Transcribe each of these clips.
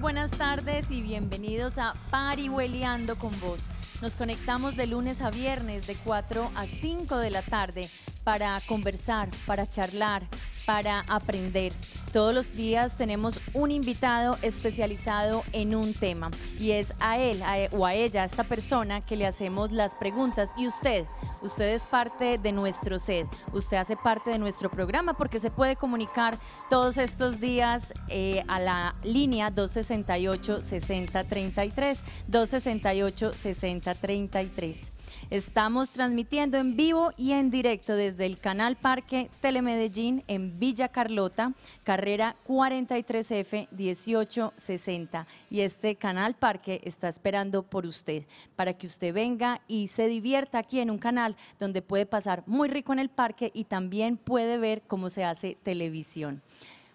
Buenas tardes y bienvenidos a Parihueleando con vos. Nos conectamos de lunes a viernes de 4 a 5 de la tarde para conversar, para charlar, para aprender. Todos los días tenemos un invitado especializado en un tema y es a él, e, o a ella, a esta persona que le hacemos las preguntas y usted, usted es parte de nuestro sed usted hace parte de nuestro programa porque se puede comunicar todos estos días eh, a la línea 268-6033, 268-6033. Estamos transmitiendo en vivo y en directo desde el Canal Parque Telemedellín en Villa Carlota, carrera 43F 1860. Y este Canal Parque está esperando por usted, para que usted venga y se divierta aquí en un canal donde puede pasar muy rico en el parque y también puede ver cómo se hace televisión.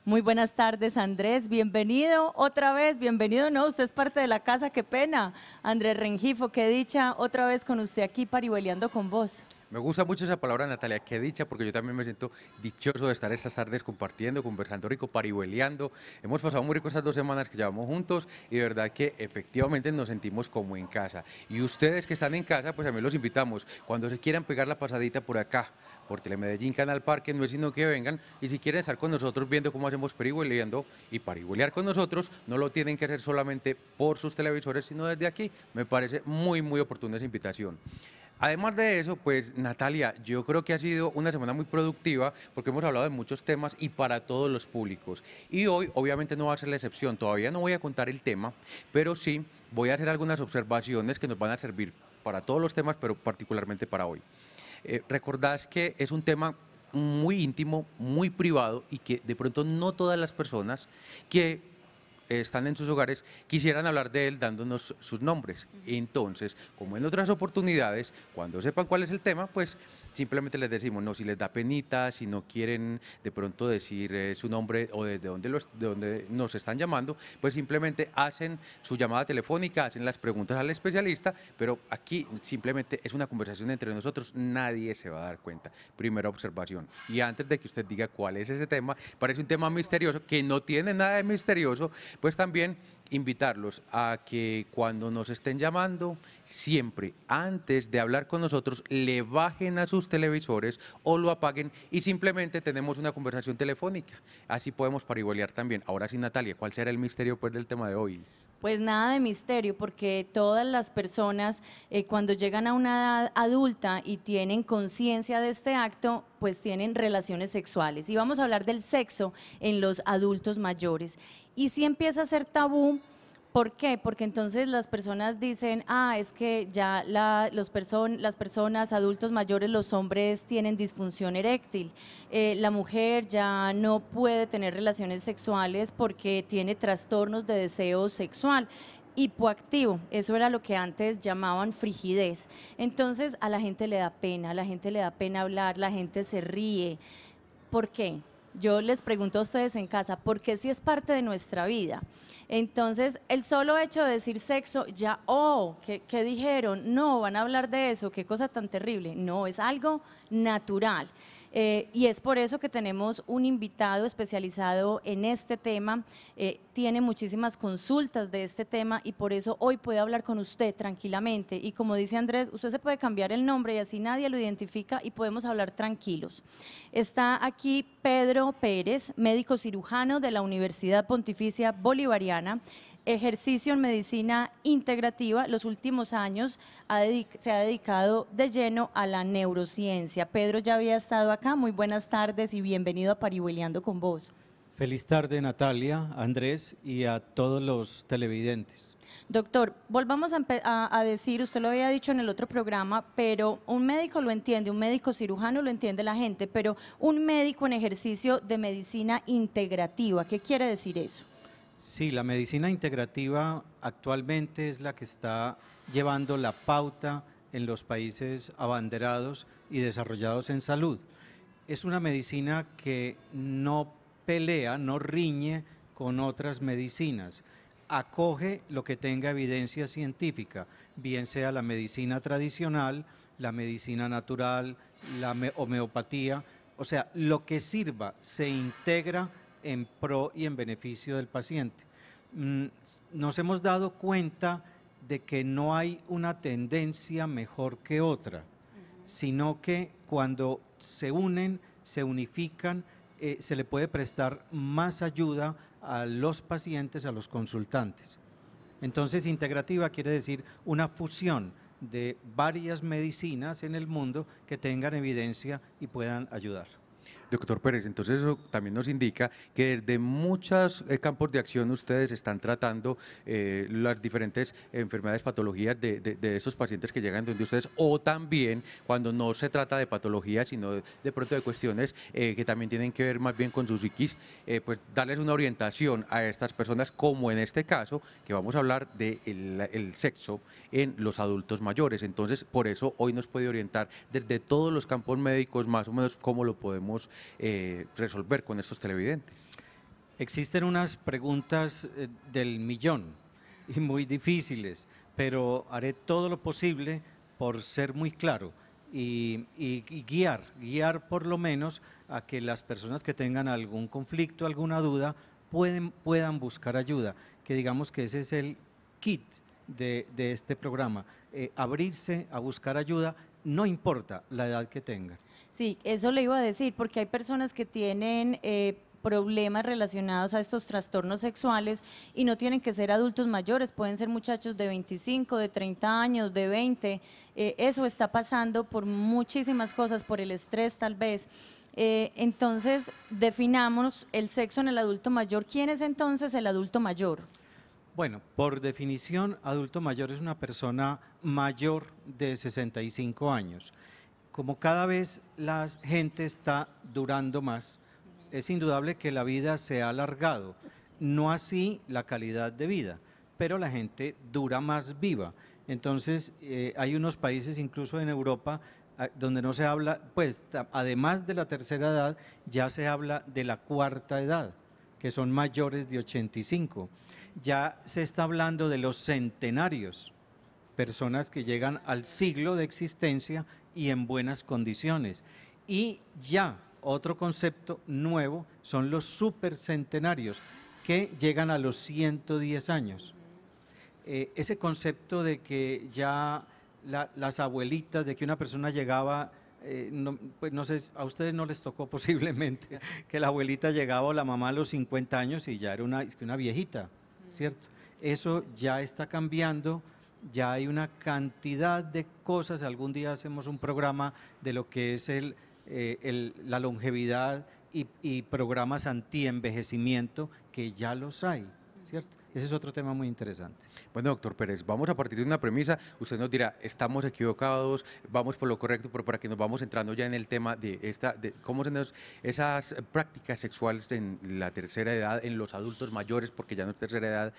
Muy buenas tardes, Andrés. Bienvenido otra vez. Bienvenido, no, usted es parte de la casa, qué pena. Andrés Rengifo, qué dicha otra vez con usted aquí pariboleando con vos. Me gusta mucho esa palabra, Natalia, qué dicha, porque yo también me siento dichoso de estar estas tardes compartiendo, conversando rico, parihueleando. Hemos pasado muy rico estas dos semanas que llevamos juntos y de verdad que efectivamente nos sentimos como en casa. Y ustedes que están en casa, pues a también los invitamos, cuando se quieran pegar la pasadita por acá, por Telemedellín Canal Parque, no es sino que vengan y si quieren estar con nosotros viendo cómo hacemos parihueleando y parihuelear con nosotros, no lo tienen que hacer solamente por sus televisores, sino desde aquí. Me parece muy, muy oportuna esa invitación. Además de eso, pues Natalia, yo creo que ha sido una semana muy productiva porque hemos hablado de muchos temas y para todos los públicos. Y hoy obviamente no va a ser la excepción, todavía no voy a contar el tema, pero sí voy a hacer algunas observaciones que nos van a servir para todos los temas, pero particularmente para hoy. Recordad eh, recordás que es un tema muy íntimo, muy privado y que de pronto no todas las personas que están en sus hogares, quisieran hablar de él dándonos sus nombres. Entonces, como en otras oportunidades, cuando sepan cuál es el tema, pues simplemente les decimos, no, si les da penita, si no quieren de pronto decir eh, su nombre o desde dónde, los, de dónde nos están llamando, pues simplemente hacen su llamada telefónica, hacen las preguntas al especialista, pero aquí simplemente es una conversación entre nosotros, nadie se va a dar cuenta. Primera observación. Y antes de que usted diga cuál es ese tema, parece un tema misterioso que no tiene nada de misterioso, pues también invitarlos a que cuando nos estén llamando, siempre antes de hablar con nosotros, le bajen a sus televisores o lo apaguen y simplemente tenemos una conversación telefónica. Así podemos paribolear también. Ahora sí, Natalia, ¿cuál será el misterio pues, del tema de hoy? pues nada de misterio, porque todas las personas eh, cuando llegan a una edad adulta y tienen conciencia de este acto, pues tienen relaciones sexuales. Y vamos a hablar del sexo en los adultos mayores. Y si empieza a ser tabú, ¿Por qué? Porque entonces las personas dicen, ah, es que ya las personas, adultos mayores, los hombres tienen disfunción eréctil, eh, la mujer ya no puede tener relaciones sexuales porque tiene trastornos de deseo sexual hipoactivo, eso era lo que antes llamaban frigidez. Entonces a la gente le da pena, a la gente le da pena hablar, la gente se ríe. ¿Por qué? Yo les pregunto a ustedes en casa, ¿por qué si es parte de nuestra vida? Entonces, el solo hecho de decir sexo, ya, oh, ¿qué, ¿qué, dijeron? No, van a hablar de eso, qué cosa tan terrible. No, es algo natural. Eh, y es por eso que tenemos un invitado especializado en este tema, eh, tiene muchísimas consultas de este tema y por eso hoy puede hablar con usted tranquilamente. Y como dice Andrés, usted se puede cambiar el nombre y así nadie lo identifica y podemos hablar tranquilos. Está aquí Pedro Pérez, médico cirujano de la Universidad Pontificia Bolivariana, ejercicio en medicina integrativa, los últimos años se ha dedicado de lleno a la neurociencia. Pedro ya había estado acá, muy buenas tardes y bienvenido a Paribueleando con vos. Feliz tarde Natalia, Andrés y a todos los televidentes. Doctor, volvamos a, decir, usted lo había dicho en el otro programa, pero un médico lo entiende, un médico cirujano lo entiende la gente, pero un médico en ejercicio de medicina integrativa, ¿qué quiere decir eso? Sí, la medicina integrativa actualmente es la que está llevando la pauta en los países abanderados y desarrollados en salud. Es una medicina que no pelea, no riñe con otras medicinas, acoge lo que tenga evidencia científica, bien sea la medicina tradicional, la medicina natural, la homeopatía, o sea, lo que sirva se integra en pro y en beneficio del paciente. Mm, nos hemos dado cuenta de que no hay una tendencia mejor que otra, sino que cuando se unen, se unifican, eh, se le puede prestar más ayuda a los pacientes, a los consultantes. Entonces, integrativa quiere decir una fusión de varias medicinas en el mundo que tengan evidencia y puedan ayudar. Doctor Pérez, entonces eso también nos indica que desde muchos eh, campos de acción ustedes están tratando eh, las diferentes enfermedades, patologías de, de, esos pacientes que llegan donde ustedes, o también cuando no se trata de patologías, sino de, pronto de cuestiones eh, que también tienen que ver más bien con sus psiquis, pues darles una orientación a estas personas, como en este caso, que vamos a hablar del de el sexo en los adultos mayores. Entonces, por eso hoy nos puede orientar desde todos los campos médicos, más o menos, cómo lo podemos eh, resolver con estos televidentes. Existen unas preguntas eh, del millón y muy difíciles, pero haré todo lo posible por ser muy claro y, guiar, guiar por lo menos a que las personas que tengan algún conflicto, alguna duda, pueden, puedan buscar ayuda, que digamos que ese es el kit de, este programa, eh, abrirse a buscar ayuda no importa la edad que tenga Sí, eso le iba a decir, porque hay personas que tienen... Eh, problemas relacionados a estos trastornos sexuales y no tienen que ser adultos mayores, pueden ser muchachos de 25, de 30 años, de 20. Eh, eso está pasando por muchísimas cosas, por el estrés tal vez. Eh, entonces, definamos el sexo en el adulto mayor. ¿Quién es entonces el adulto mayor? Bueno, por definición, adulto mayor es una persona mayor de 65 años. Como cada vez la gente está durando más, es indudable que la vida se ha alargado, no así la calidad de vida, pero la gente dura más viva. Entonces, eh, hay unos países, incluso en Europa, donde no se habla, pues además de la tercera edad, ya se habla de la cuarta edad, que son mayores de 85 ya se está hablando de los centenarios, personas que llegan al siglo de existencia y en buenas condiciones. Y ya otro concepto nuevo son los supercentenarios, que llegan a los 110 años. Eh, ese concepto de que ya las abuelitas, de que una persona llegaba, eh, no, pues no sé, a ustedes no les tocó posiblemente que la abuelita llegaba o la mamá a los 50 años y ya era una viejita. ¿cierto? Eso ya está cambiando, ya hay una cantidad de cosas, algún día hacemos un programa de lo que es el, eh, la longevidad y, y programas anti-envejecimiento que ya los hay, ¿cierto? Ese es otro tema muy interesante. Bueno, doctor Pérez, vamos a partir de una premisa. Usted nos dirá, estamos equivocados, vamos por lo correcto, pero para que nos vamos entrando ya en el tema de, esta, de cómo se nos, esas prácticas sexuales en la tercera edad, en los adultos mayores, porque ya no es tercera edad.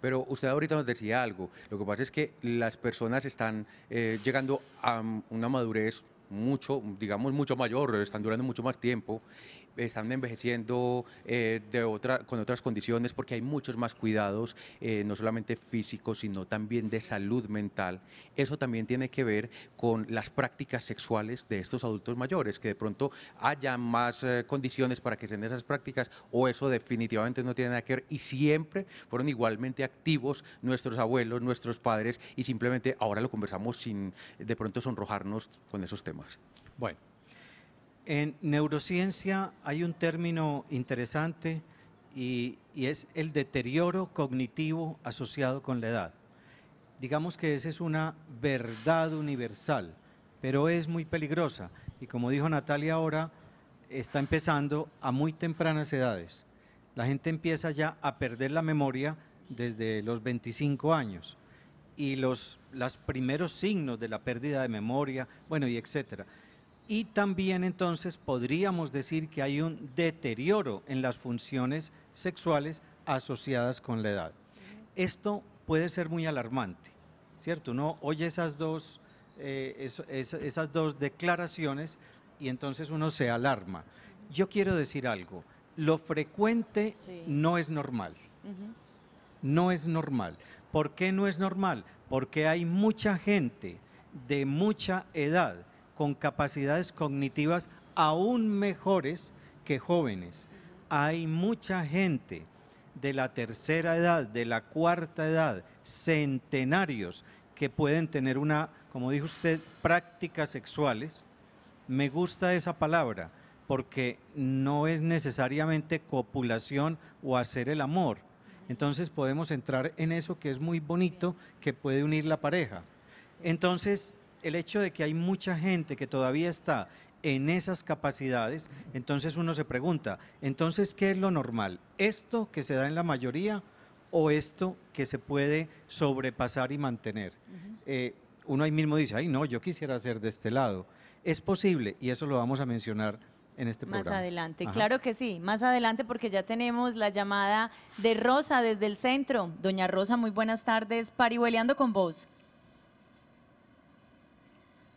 Pero usted ahorita nos decía algo. Lo que pasa es que las personas están eh, llegando a una madurez mucho, digamos, mucho mayor, están durando mucho más tiempo están envejeciendo eh, de otra, con otras condiciones porque hay muchos más cuidados, eh, no solamente físicos, sino también de salud mental. Eso también tiene que ver con las prácticas sexuales de estos adultos mayores, que de pronto haya más eh, condiciones para que den esas prácticas o eso definitivamente no tiene nada que ver y siempre fueron igualmente activos nuestros abuelos, nuestros padres y simplemente ahora lo conversamos sin de pronto sonrojarnos con esos temas. Bueno, en neurociencia hay un término interesante y, es el deterioro cognitivo asociado con la edad. Digamos que esa es una verdad universal, pero es muy peligrosa y como dijo Natalia ahora, está empezando a muy tempranas edades. La gente empieza ya a perder la memoria desde los 25 años y los, los primeros signos de la pérdida de memoria, bueno, y etcétera y también entonces podríamos decir que hay un deterioro en las funciones sexuales asociadas con la edad. Esto puede ser muy alarmante, ¿cierto? Uno oye esas dos, eh, esas dos declaraciones y entonces uno se alarma. Yo quiero decir algo, lo frecuente no es normal, no es normal. ¿Por qué no es normal? Porque hay mucha gente de mucha edad con capacidades cognitivas aún mejores que jóvenes. Hay mucha gente de la tercera edad, de la cuarta edad, centenarios que pueden tener una, como dijo usted, prácticas sexuales. Me gusta esa palabra porque no es necesariamente copulación o hacer el amor. Entonces podemos entrar en eso que es muy bonito, que puede unir la pareja. Entonces, el hecho de que hay mucha gente que todavía está en esas capacidades, entonces uno se pregunta, entonces, ¿qué es lo normal? ¿Esto que se da en la mayoría o esto que se puede sobrepasar y mantener? Eh, uno ahí mismo dice, ay, no, yo quisiera hacer de este lado. Es posible, y eso lo vamos a mencionar en este programa. Más adelante, claro que sí, más adelante porque ya tenemos la llamada de Rosa desde el centro. Doña Rosa, muy buenas tardes, parihueleando con vos.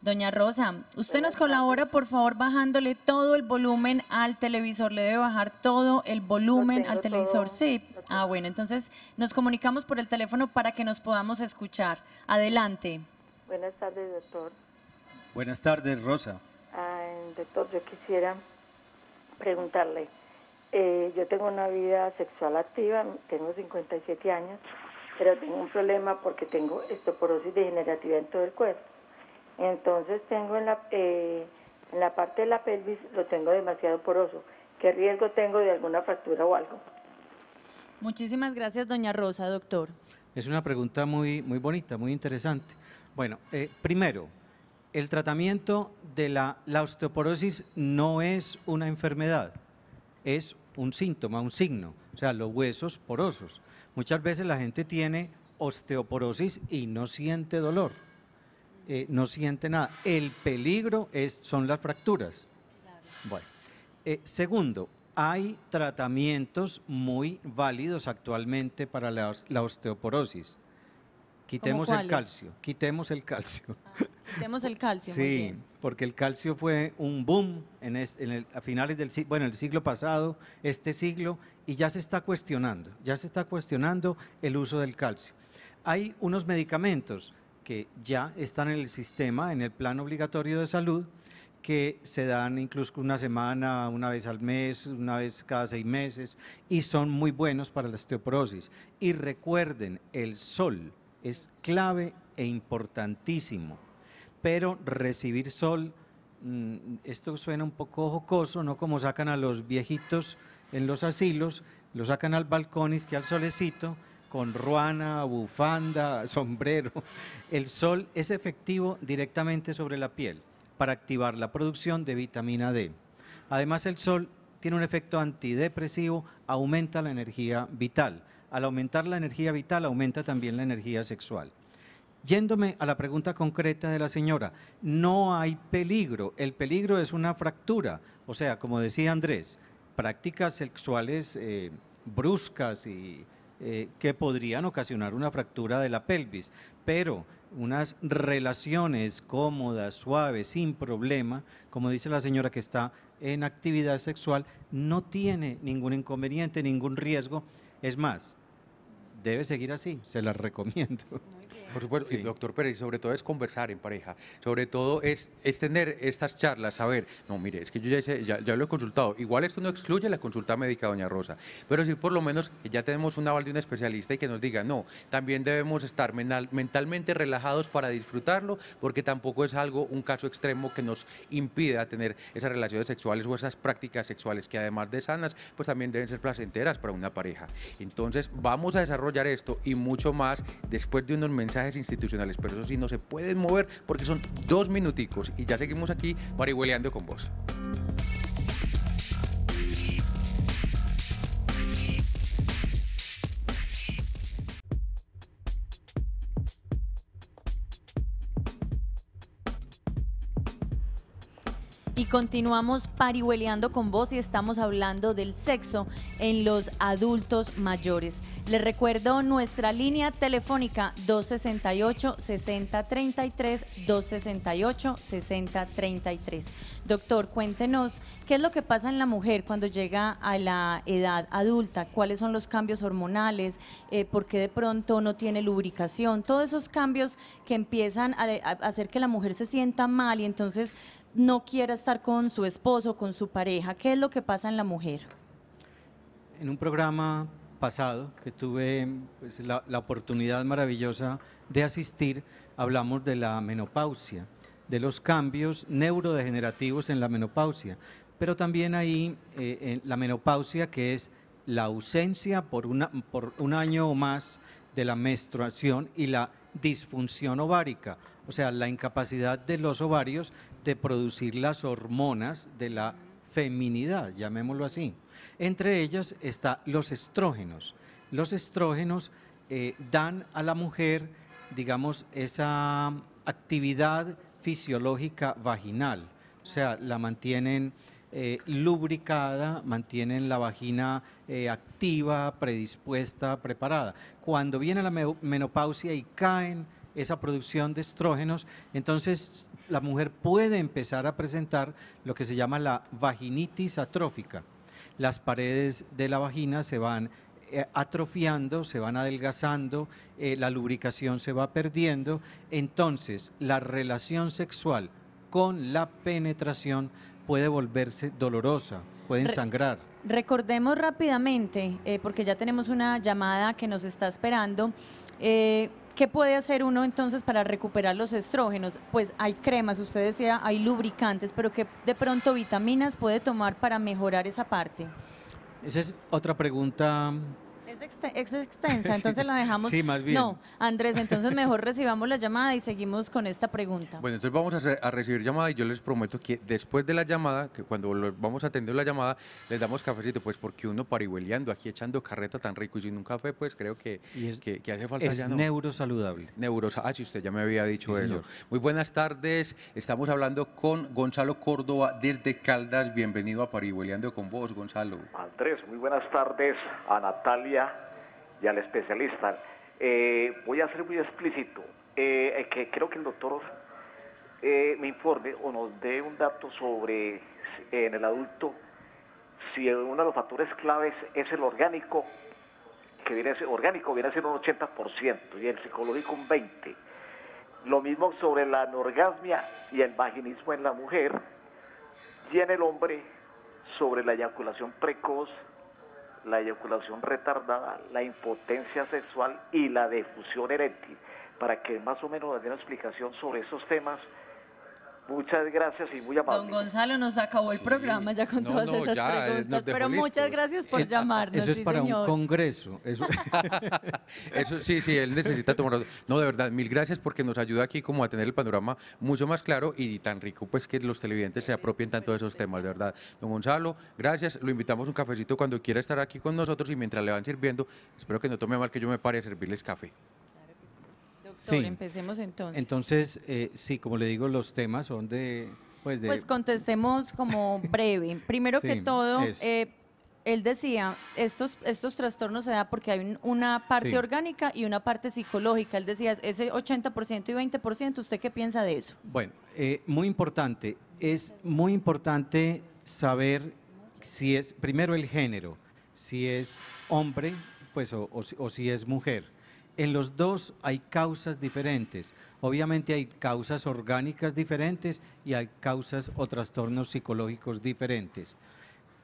Doña Rosa, usted nos colabora, por favor, bajándole todo el volumen al televisor. Le debe bajar todo el volumen al televisor. Sí. Ah, bueno, entonces nos comunicamos por el teléfono para que nos podamos escuchar. Adelante. Buenas tardes, doctor. Buenas tardes, Rosa. Ah, doctor, yo quisiera preguntarle. Eh, yo tengo una vida sexual activa, tengo 57 años, pero tengo un problema porque tengo estoporosis degenerativa en todo el cuerpo. Entonces tengo en la, eh, en la parte de la pelvis, lo tengo demasiado poroso. ¿Qué riesgo tengo de alguna fractura o algo? Muchísimas gracias, doña Rosa, doctor. Es una pregunta muy, muy bonita, muy interesante. Bueno, eh, primero, el tratamiento de la, osteoporosis no es una enfermedad, es un síntoma, un signo, o sea, los huesos porosos. Muchas veces la gente tiene osteoporosis y no siente dolor. Eh, no siente nada. El peligro es, son las fracturas. Bueno. Eh, segundo, hay tratamientos muy válidos actualmente para la, osteoporosis. Quitemos el calcio, quitemos el calcio. Ah, quitemos el calcio. sí, porque el calcio fue un boom en, en a finales del bueno, el siglo pasado, este siglo, y ya se está cuestionando, ya se está cuestionando el uso del calcio. Hay unos medicamentos que ya están en el sistema, en el plan obligatorio de salud, que se dan incluso una semana, una vez al mes, una vez cada seis meses, y son muy buenos para la osteoporosis. Y recuerden, el sol es clave e importantísimo, pero recibir sol, mm, esto suena un poco jocoso, ¿no? Como sacan a los viejitos en los asilos, lo sacan al balcón y es que al solecito, con ruana, bufanda, sombrero. El sol es efectivo directamente sobre la piel para activar la producción de vitamina D. Además, el sol tiene un efecto antidepresivo, aumenta la energía vital. Al aumentar la energía vital, aumenta también la energía sexual. Yéndome a la pregunta concreta de la señora, no hay peligro. El peligro es una fractura. O sea, como decía Andrés, prácticas sexuales eh, bruscas y eh, que podrían ocasionar una fractura de la pelvis, pero unas relaciones cómodas, suaves, sin problema, como dice la señora que está en actividad sexual, no tiene ningún inconveniente, ningún riesgo. Es más, debe seguir así, se las recomiendo. Por supuesto, y doctor Pérez, sobre todo es conversar en pareja, sobre todo es, tener estas charlas, saber, no, mire, es que yo ya, ya, lo he consultado, igual esto no excluye la consulta médica, doña Rosa, pero sí por lo menos ya tenemos un aval de un especialista y que nos diga, no, también debemos estar mentalmente relajados para disfrutarlo, porque tampoco es algo, un caso extremo que nos impida tener esas relaciones sexuales o esas prácticas sexuales que además de sanas, pues también deben ser placenteras para una pareja. Entonces, vamos a desarrollar esto y mucho más después de unos mensajes institucionales, pero eso sí, no se pueden mover porque son dos minuticos y ya seguimos aquí parihueleando con vos. Y continuamos parihueleando con vos y estamos hablando del sexo en los adultos mayores. Les recuerdo nuestra línea telefónica 268-6033, 268-6033. Doctor, cuéntenos qué es lo que pasa en la mujer cuando llega a la edad adulta, cuáles son los cambios hormonales, eh, por qué de pronto no tiene lubricación, todos esos cambios que empiezan a hacer que la mujer se sienta mal y entonces no quiera estar con su esposo, con su pareja. ¿Qué es lo que pasa en la mujer? En un programa pasado, que tuve pues, la, oportunidad maravillosa de asistir, hablamos de la menopausia, de los cambios neurodegenerativos en la menopausia, pero también hay eh, en la menopausia que es la ausencia por, una, por un año o más de la menstruación y la disfunción ovárica, o sea, la incapacidad de los ovarios de producir las hormonas de la feminidad, llamémoslo así. Entre ellas están los estrógenos. Los estrógenos eh, dan a la mujer, digamos, esa actividad fisiológica vaginal. O sea, la mantienen eh, lubricada, mantienen la vagina eh, activa, predispuesta, preparada. Cuando viene la menopausia y caen esa producción de estrógenos, entonces la mujer puede empezar a presentar lo que se llama la vaginitis atrófica las paredes de la vagina se van eh, atrofiando, se van adelgazando, eh, la lubricación se va perdiendo. Entonces, la relación sexual con la penetración puede volverse dolorosa, pueden sangrar. Recordemos rápidamente, eh, porque ya tenemos una llamada que nos está esperando. ¿Qué puede hacer uno entonces para recuperar los estrógenos? Pues hay cremas, usted decía, hay lubricantes, pero ¿qué de pronto vitaminas puede tomar para mejorar esa parte? Esa es otra pregunta es, extensa, entonces la dejamos. Sí, más bien. No, Andrés, entonces mejor recibamos la llamada y seguimos con esta pregunta. Bueno, entonces vamos a, recibir llamada y yo les prometo que después de la llamada, que cuando vamos a atender la llamada, les damos cafecito, pues porque uno parihueleando aquí echando carreta tan rico y sin un café, pues creo que, que, hace falta es ya neurosaludable. ah, usted ya me había dicho eso. Muy buenas tardes, estamos hablando con Gonzalo Córdoba desde Caldas. Bienvenido a Parihueleando con vos, Gonzalo. Andrés, muy buenas tardes a Natalia y al especialista. Eh, voy a ser muy explícito. Eh, eh, que creo que el doctor me informe o nos dé un dato sobre en el adulto si uno de los factores claves es el orgánico, que viene a orgánico viene a ser un 80% y el psicológico un 20%. Lo mismo sobre la anorgasmia y el vaginismo en la mujer y en el hombre sobre la eyaculación precoz la eyaculación retardada, la impotencia sexual y la defusión eréctil. Para que más o menos den una explicación sobre esos temas, Muchas gracias y muy amable. Don Gonzalo nos acabó el programa ya con todas esas eh, preguntas, pero muchas gracias por eh, ah, llamarnos. Eso es para un congreso. Eso, sí, sí, él necesita tomar. No, de verdad, mil gracias porque nos ayuda aquí como a tener el panorama mucho más claro y tan rico, pues que los televidentes se apropien tanto de esos temas, de verdad. Don Gonzalo, gracias. Lo invitamos un cafecito cuando quiera estar aquí con nosotros y mientras le van sirviendo, espero que no tome mal que yo me pare a servirles café empecemos entonces. Entonces, eh, sí, como le digo, los temas son de... Pues, pues contestemos como breve. Primero que todo, eh, él decía, estos, estos trastornos se da porque hay una parte orgánica y una parte psicológica. Él decía, ese 80% y 20%, ¿usted qué piensa de eso? Bueno, eh, muy importante. Es muy importante saber si es, primero el género, si es hombre pues, o si es mujer en los dos hay causas diferentes. Obviamente hay causas orgánicas diferentes y hay causas o trastornos psicológicos diferentes.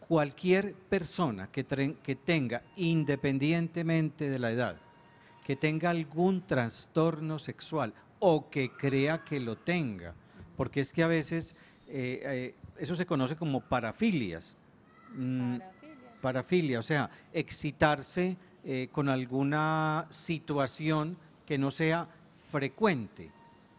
Cualquier persona que, tenga, independientemente de la edad, que tenga algún trastorno sexual o que crea que lo tenga, porque es que a veces eh, eh, eso se conoce como parafilias. Mm, parafilias. Parafilia, o sea, excitarse eh, con alguna situación que no sea frecuente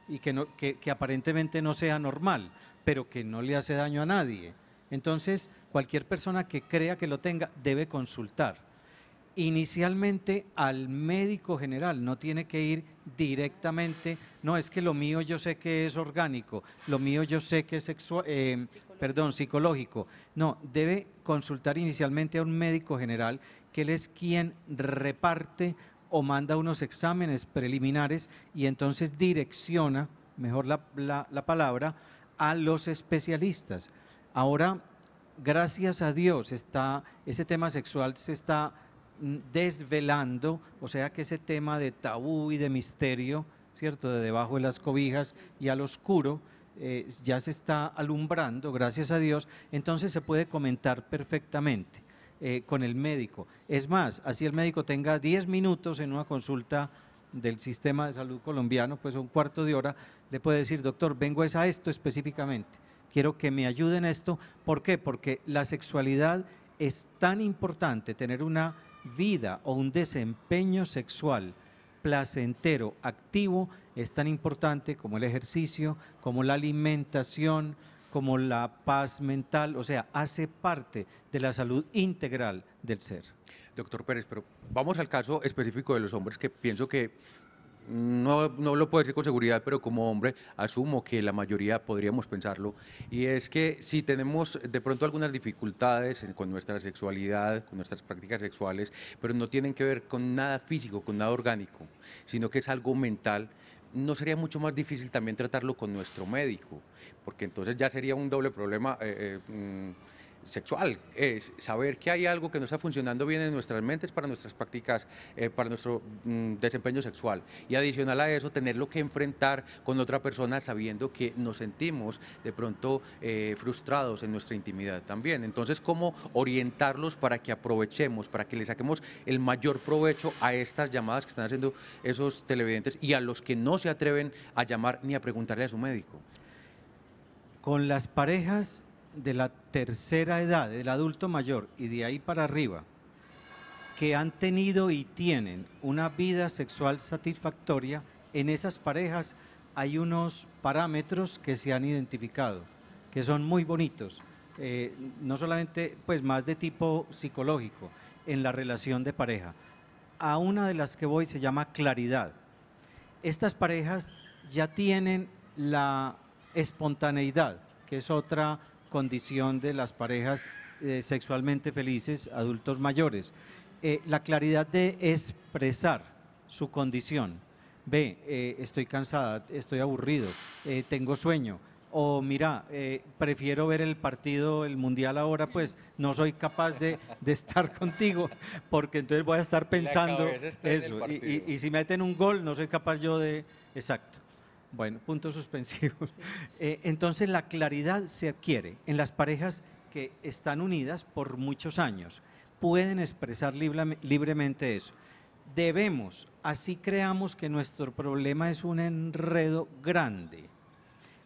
y que, que, aparentemente no sea normal, pero que no le hace daño a nadie. Entonces, cualquier persona que crea que lo tenga debe consultar. Inicialmente al médico general, no tiene que ir directamente, no es que lo mío yo sé que es orgánico, lo mío yo sé que es sexual, eh, perdón, psicológico. No, debe consultar inicialmente a un médico general que él es quien reparte o manda unos exámenes preliminares y entonces direcciona, mejor la, palabra, a los especialistas. Ahora, gracias a Dios, está, ese tema sexual se está mm, desvelando, o sea que ese tema de tabú y de misterio, ¿cierto? De debajo de las cobijas y al oscuro, eh, ya se está alumbrando, gracias a Dios, entonces se puede comentar perfectamente. Eh, con el médico. Es más, así el médico tenga 10 minutos en una consulta del sistema de salud colombiano, pues un cuarto de hora, le puede decir, doctor, vengo es a esto específicamente, quiero que me ayuden esto. ¿Por qué? Porque la sexualidad es tan importante, tener una vida o un desempeño sexual placentero, activo, es tan importante como el ejercicio, como la alimentación, como la paz mental, o sea, hace parte de la salud integral del ser. Doctor Pérez, pero vamos al caso específico de los hombres que pienso que no, no, lo puedo decir con seguridad, pero como hombre asumo que la mayoría podríamos pensarlo, y es que si tenemos de pronto algunas dificultades con nuestra sexualidad, con nuestras prácticas sexuales, pero no tienen que ver con nada físico, con nada orgánico, sino que es algo mental, no sería mucho más difícil también tratarlo con nuestro médico, porque entonces ya sería un doble problema. Eh, eh, mm, sexual, es saber que hay algo que no está funcionando bien en nuestras mentes para nuestras prácticas, eh, para nuestro mm, desempeño sexual. Y adicional a eso, tenerlo que enfrentar con otra persona sabiendo que nos sentimos de pronto eh, frustrados en nuestra intimidad también. Entonces, ¿cómo orientarlos para que aprovechemos, para que le saquemos el mayor provecho a estas llamadas que están haciendo esos televidentes y a los que no se atreven a llamar ni a preguntarle a su médico? Con las parejas de la tercera edad, del adulto mayor y de ahí para arriba, que han tenido y tienen una vida sexual satisfactoria, en esas parejas hay unos parámetros que se han identificado, que son muy bonitos, eh, no solamente, pues más de tipo psicológico, en la relación de pareja. A una de las que voy se llama claridad. Estas parejas ya tienen la espontaneidad, que es otra condición de las parejas eh, sexualmente felices, adultos mayores. Eh, la claridad de expresar su condición. Ve, eh, estoy cansada, estoy aburrido, tengo sueño. O mira, prefiero ver el partido, el mundial ahora, pues no soy capaz de, estar contigo, porque entonces voy a estar pensando eso. y si meten un gol, no soy capaz yo de... Exacto. Bueno, puntos suspensivos. Eh, entonces, la claridad se adquiere en las parejas que están unidas por muchos años. Pueden expresar libremente eso. Debemos, así creamos que nuestro problema es un enredo grande.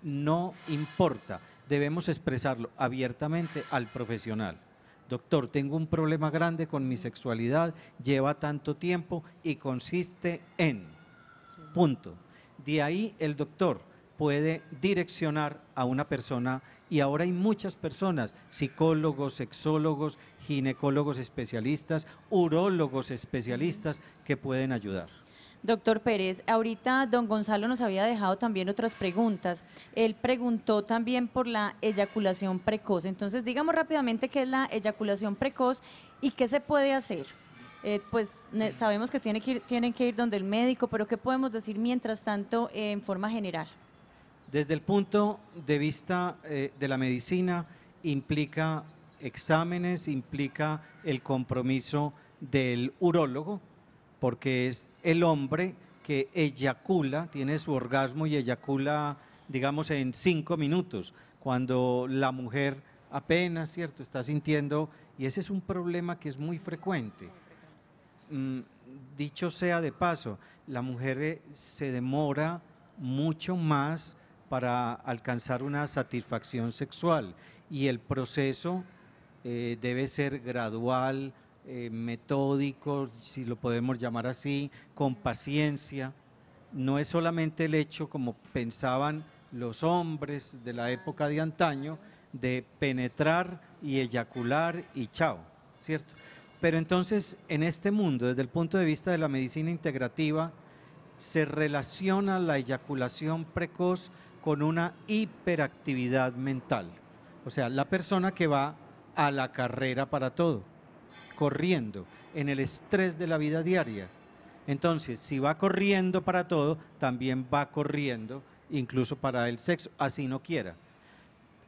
No importa, debemos expresarlo abiertamente al profesional. Doctor, tengo un problema grande con mi sexualidad, lleva tanto tiempo y consiste en... Punto de ahí el doctor puede direccionar a una persona y ahora hay muchas personas, psicólogos, sexólogos, ginecólogos especialistas, urólogos especialistas que pueden ayudar. Doctor Pérez, ahorita don Gonzalo nos había dejado también otras preguntas. Él preguntó también por la eyaculación precoz. Entonces, digamos rápidamente qué es la eyaculación precoz y qué se puede hacer. Eh, pues sabemos que, tienen que ir donde el médico, pero ¿qué podemos decir mientras tanto en forma general? Desde el punto de vista eh, de la medicina, implica exámenes, implica el compromiso del urólogo, porque es el hombre que eyacula, tiene su orgasmo y eyacula, digamos, en cinco minutos, cuando la mujer apenas, ¿cierto?, está sintiendo, y ese es un problema que es muy frecuente Mm, dicho sea de paso, la mujer eh, se demora mucho más para alcanzar una satisfacción sexual y el proceso eh, debe ser gradual, eh, metódico, si lo podemos llamar así, con paciencia. No es solamente el hecho, como pensaban los hombres de la época de antaño, de penetrar y eyacular y chao, ¿cierto? Pero entonces, en este mundo, desde el punto de vista de la medicina integrativa, se relaciona la eyaculación precoz con una hiperactividad mental. O sea, la persona que va a la carrera para todo, corriendo, en el estrés de la vida diaria. Entonces, si va corriendo para todo, también va corriendo incluso para el sexo, así no quiera.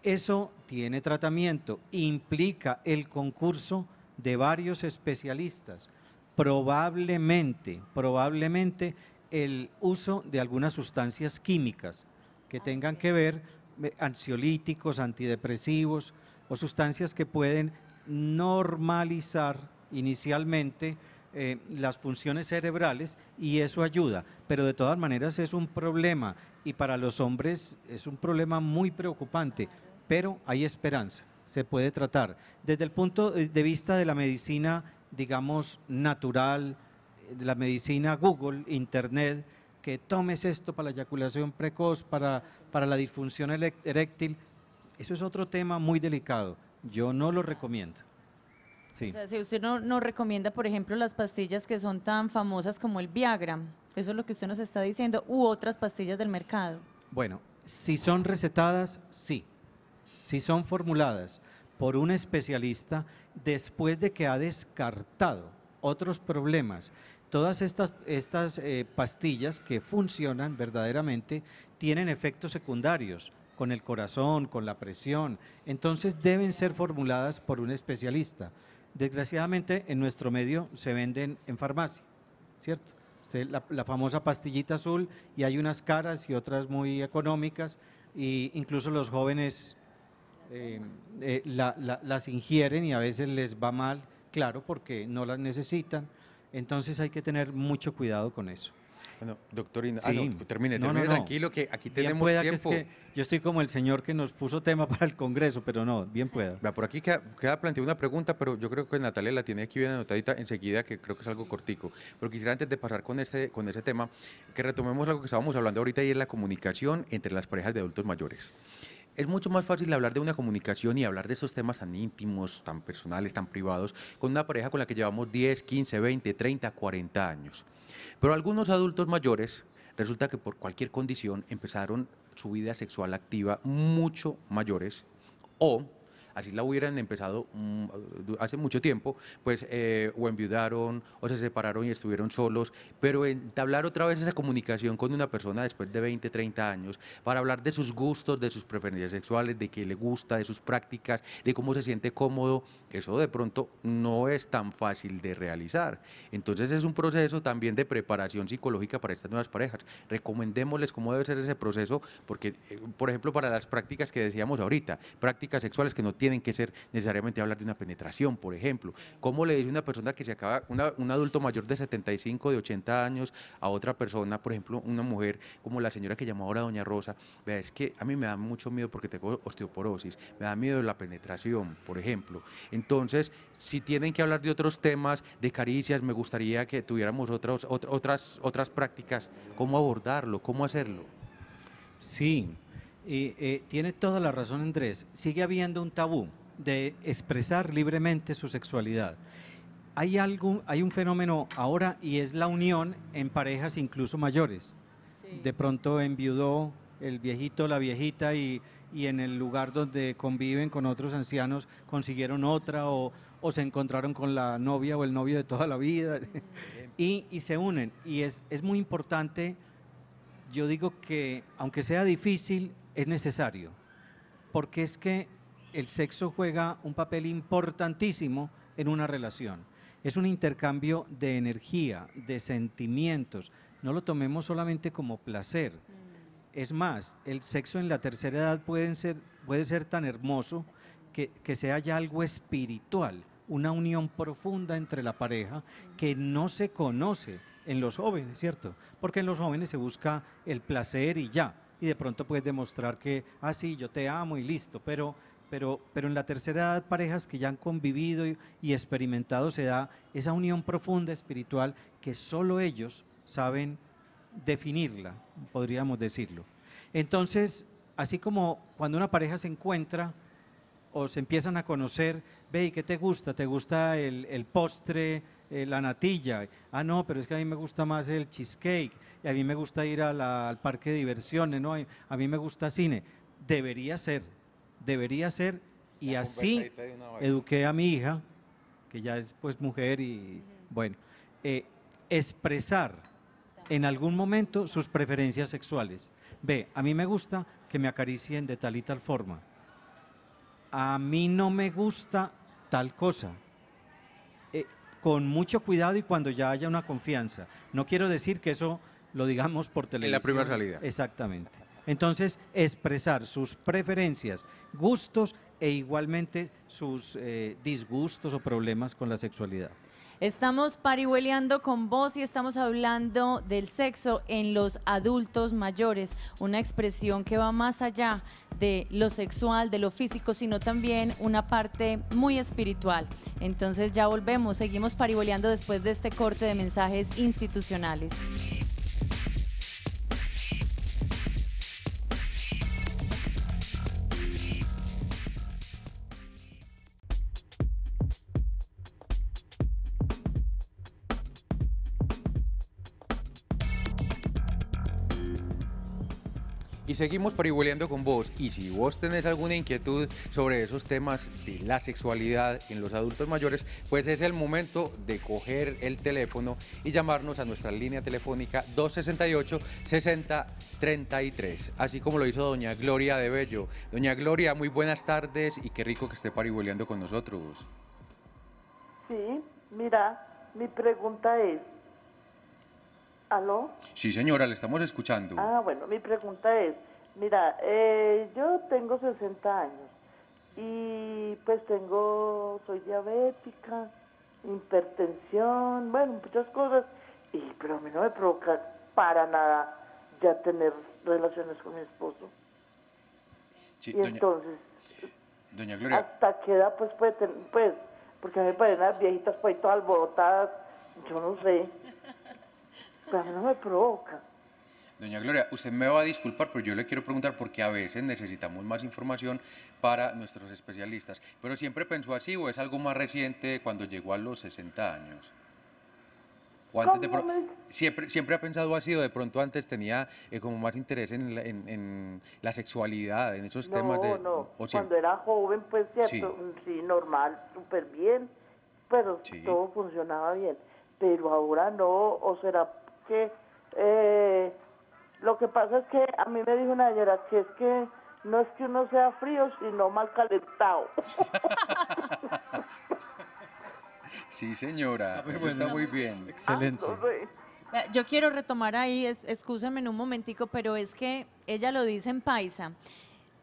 Eso tiene tratamiento, implica el concurso de varios especialistas, probablemente, probablemente el uso de algunas sustancias químicas que tengan que ver eh, ansiolíticos, antidepresivos o sustancias que pueden normalizar inicialmente eh, las funciones cerebrales y eso ayuda, pero de todas maneras es un problema y para los hombres es un problema muy preocupante, pero hay esperanza se puede tratar. Desde el punto de vista de la medicina, digamos, natural, de la medicina Google, Internet, que tomes esto para la eyaculación precoz, para, para la disfunción eréctil, eso es otro tema muy delicado. Yo no lo recomiendo. si usted no, recomienda, por ejemplo, las pastillas que son tan famosas como el Viagra, eso es lo que usted nos está diciendo, u otras pastillas del mercado. Bueno, si son recetadas, sí si son formuladas por un especialista después de que ha descartado otros problemas, todas estas, estas eh, pastillas que funcionan verdaderamente tienen efectos secundarios con el corazón, con la presión, entonces deben ser formuladas por un especialista. Desgraciadamente en nuestro medio se venden en farmacia, ¿cierto? La, la, famosa pastillita azul y hay unas caras y otras muy económicas e incluso los jóvenes eh, eh, las ingieren y a veces les va mal, claro, porque no las necesitan. Entonces hay que tener mucho cuidado con eso. Bueno, doctor, ah, no, termine, tranquilo que aquí tenemos tiempo. Que es que yo estoy como el señor que nos puso tema para el Congreso, pero no, bien pueda. por aquí queda, planteada una pregunta, pero yo creo que Natalia la tiene aquí bien anotadita enseguida, que creo que es algo cortico. Pero quisiera antes de pasar con este, con ese tema, que retomemos algo que estábamos hablando ahorita y es la comunicación entre las parejas de adultos mayores es mucho más fácil hablar de una comunicación y hablar de esos temas tan íntimos, tan personales, tan privados, con una pareja con la que llevamos 10, 15, 20, 30, 40 años. Pero algunos adultos mayores resulta que por cualquier condición empezaron su vida sexual activa mucho mayores o así la hubieran empezado mm, hace mucho tiempo, pues eh, o enviudaron o se separaron y estuvieron solos, pero entablar otra vez esa comunicación con una persona después de 20, 30 años para hablar de sus gustos, de sus preferencias sexuales, de qué le gusta, de sus prácticas, de cómo se siente cómodo, eso de pronto no es tan fácil de realizar. Entonces es un proceso también de preparación psicológica para estas nuevas parejas. Recomendémosles cómo debe ser ese proceso, porque, eh, por ejemplo, para las prácticas que decíamos ahorita, prácticas sexuales que no tienen tienen que ser necesariamente hablar de una penetración, por ejemplo. ¿Cómo le dice una persona que se acaba, un adulto mayor de 75, de 80 años, a otra persona, por ejemplo, una mujer como la señora que llamó ahora Doña Rosa, es que a mí me da mucho miedo porque tengo osteoporosis, me da miedo la penetración, por ejemplo. Entonces, si tienen que hablar de otros temas, de caricias, me gustaría que tuviéramos otras, otras, otras prácticas, cómo abordarlo, cómo hacerlo. Sí, y eh, tiene toda la razón Andrés, sigue habiendo un tabú de expresar libremente su sexualidad. Hay, algo, hay un fenómeno ahora y es la unión en parejas incluso mayores. De pronto enviudó el viejito, la viejita y, en el lugar donde conviven con otros ancianos consiguieron otra o, se encontraron con la novia o el novio de toda la vida y, se unen. Y es muy importante yo digo que aunque sea difícil, es necesario, porque es que el sexo juega un papel importantísimo en una relación. Es un intercambio de energía, de sentimientos. No lo tomemos solamente como placer. Es más, el sexo en la tercera edad puede ser, puede ser tan hermoso que, que sea ya algo espiritual, una unión profunda entre la pareja que no se conoce en los jóvenes, ¿cierto? Porque en los jóvenes se busca el placer y ya. Y de pronto puedes demostrar que, ah, sí, yo te amo y listo. Pero, pero, pero en la tercera edad, parejas que ya han convivido y, experimentado, se da esa unión profunda espiritual que solo ellos saben definirla, podríamos decirlo. Entonces, así como cuando una pareja se encuentra o se empiezan a conocer, ve, ¿qué te gusta? ¿Te gusta el, el postre? Eh, la natilla, ah no, pero es que a mí me gusta más el cheesecake, y a mí me gusta ir al parque de diversiones, ¿no? a mí me gusta cine. Debería ser, debería ser, y así eduqué a mi hija, que ya es pues mujer y bueno, eh, expresar en algún momento sus preferencias sexuales. Ve, a mí me gusta que me acaricien de tal y tal forma. A mí no me gusta tal cosa con mucho cuidado y cuando ya haya una confianza. No quiero decir que eso lo digamos por televisión. En la primera salida. Exactamente. Entonces, expresar sus preferencias, gustos e igualmente sus eh, disgustos o problemas con la sexualidad. Estamos parihueleando con vos y estamos hablando del sexo en los adultos mayores, una expresión que va más allá de lo sexual, de lo físico, sino también una parte muy espiritual. Entonces ya volvemos, seguimos parihueleando después de este corte de mensajes institucionales. seguimos parihueleando con vos. Y si vos tenés alguna inquietud sobre esos temas de la sexualidad en los adultos mayores, pues es el momento de coger el teléfono y llamarnos a nuestra línea telefónica 268-6033, así como lo hizo doña Gloria de Bello. Doña Gloria, muy buenas tardes y qué rico que esté parihueleando con nosotros. Sí, mira, mi pregunta es, Sí, señora, le estamos escuchando. Ah, bueno, mi pregunta es, mira, eh, yo tengo 60 años y pues tengo, soy diabética, hipertensión, bueno, muchas cosas, y pero a mí no me provoca para nada ya tener relaciones con mi esposo. Sí, entonces, doña Gloria. hasta qué edad pues puede tener, pues, porque a mí me parecen las viejitas pues todas alborotadas, yo no sé. Pero no me provoca. Doña Gloria, usted me va a disculpar, pero yo le quiero preguntar porque a veces necesitamos más información para nuestros especialistas. Pero siempre pensó así o es algo más reciente cuando llegó a los 60 años. siempre, siempre ha pensado así o de pronto antes tenía eh, como más interés en la, sexualidad, en esos temas de... No, cuando era joven, pues cierto, sí, normal, súper bien, pero todo funcionaba bien. Pero ahora no, o será que eh, lo que pasa es que a mí me dijo una señora que es que no es que uno sea frío, sino mal calentado. sí, señora, está muy bien. Ah, Excelente. Yo quiero retomar ahí, escúchame en un momentico, pero es que ella lo dice en paisa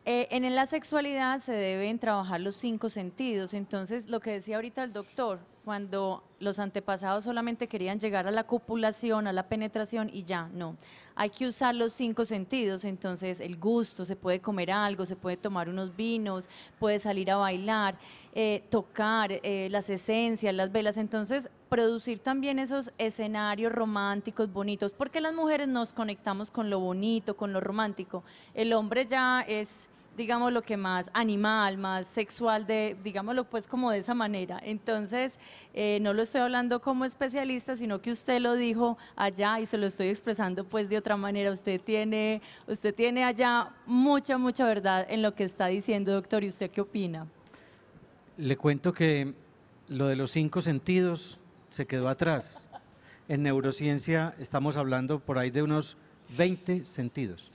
eh, en la sexualidad se deben trabajar los cinco sentidos, entonces lo que decía ahorita el doctor, cuando los antepasados solamente querían llegar a la copulación, a la penetración y ya, no. Hay que usar los cinco sentidos, entonces el gusto, se puede comer algo, se puede tomar unos vinos, puede salir a bailar, eh, tocar eh, las esencias, las velas, entonces producir también esos escenarios románticos, bonitos, porque las mujeres nos conectamos con lo bonito, con lo romántico. El hombre ya es digamos lo que más animal, más sexual, de, digámoslo pues como de esa manera. Entonces, eh, no lo estoy hablando como especialista, sino que usted lo dijo allá y se lo estoy expresando pues de otra manera. Usted tiene, usted tiene allá mucha, mucha verdad en lo que está diciendo, doctor. ¿Y usted qué opina? Le cuento que lo de los cinco sentidos se quedó atrás. En neurociencia estamos hablando por ahí de unos 20 sentidos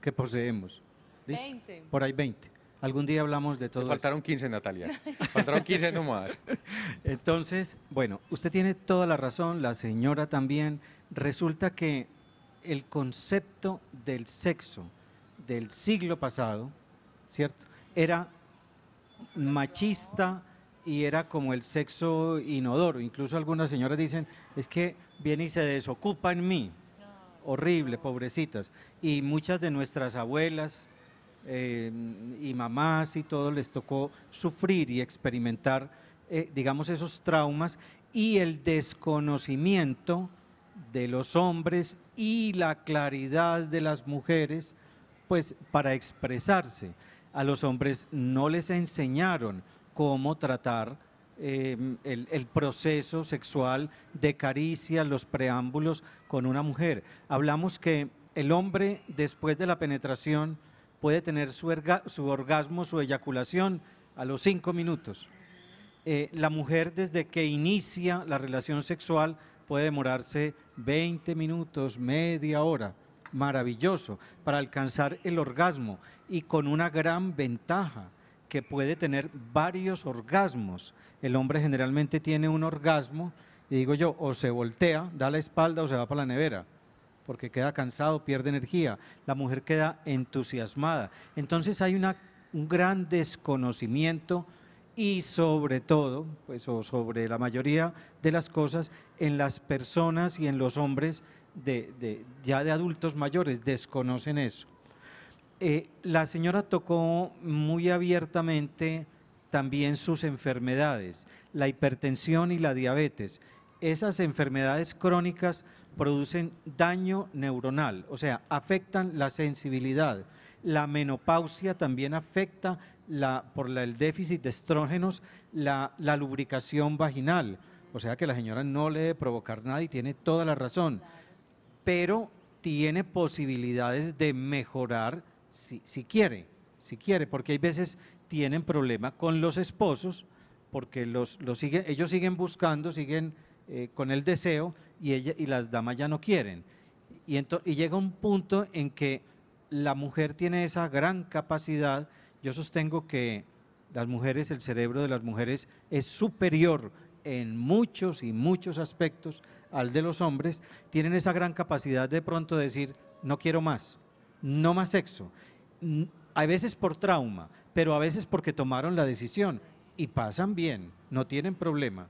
que poseemos. ¿Listo? 20. Por ahí 20. Algún día hablamos de todos. faltaron 15, Natalia. faltaron 15 nomás. Entonces, bueno, usted tiene toda la razón, la señora también. Resulta que el concepto del sexo del siglo pasado, ¿cierto? Era machista, y era como el sexo inodoro. Incluso algunas señoras dicen, es que viene y se desocupa en mí. Horrible, pobrecitas. Y muchas de nuestras abuelas eh, y mamás y todo les tocó sufrir y experimentar, eh, digamos, esos traumas y el desconocimiento de los hombres y la claridad de las mujeres, pues para expresarse. A los hombres no les enseñaron cómo tratar em, el, proceso sexual de caricia, los preámbulos con una mujer. Hablamos que el hombre después de la penetración puede tener su, orgasmo, su eyaculación a los cinco minutos. Eh, la mujer desde que inicia la relación sexual puede demorarse 20 minutos, media hora, maravilloso, para alcanzar el orgasmo y con una gran ventaja que puede tener varios orgasmos. El hombre generalmente tiene un orgasmo, y digo yo, o se voltea, da la espalda o se va para la nevera, porque queda cansado, pierde energía. La mujer queda entusiasmada. Entonces hay una, un gran desconocimiento y sobre todo, pues, o sobre la mayoría de las cosas, en las personas y en los hombres de, ya de adultos mayores, desconocen eso. Eh, la señora tocó muy abiertamente también sus enfermedades, la hipertensión y la diabetes. Esas enfermedades crónicas producen daño neuronal, o sea, afectan la sensibilidad. La menopausia también afecta la, por el déficit de estrógenos la, la, lubricación vaginal. O sea que la señora no le debe provocar nada y tiene toda la razón. Pero tiene posibilidades de mejorar si, quiere, si quiere, porque hay veces tienen problema con los esposos, porque ellos siguen buscando, siguen eh, con el deseo y, ella, y las damas ya no quieren. Y, y llega un punto en que la mujer tiene esa gran capacidad. Yo sostengo que las mujeres, el cerebro de las mujeres es superior en muchos y muchos aspectos al de los hombres. Tienen esa gran capacidad de pronto decir, no quiero más, no más sexo. A veces por trauma, pero a veces porque tomaron la decisión y pasan bien, no tienen problema.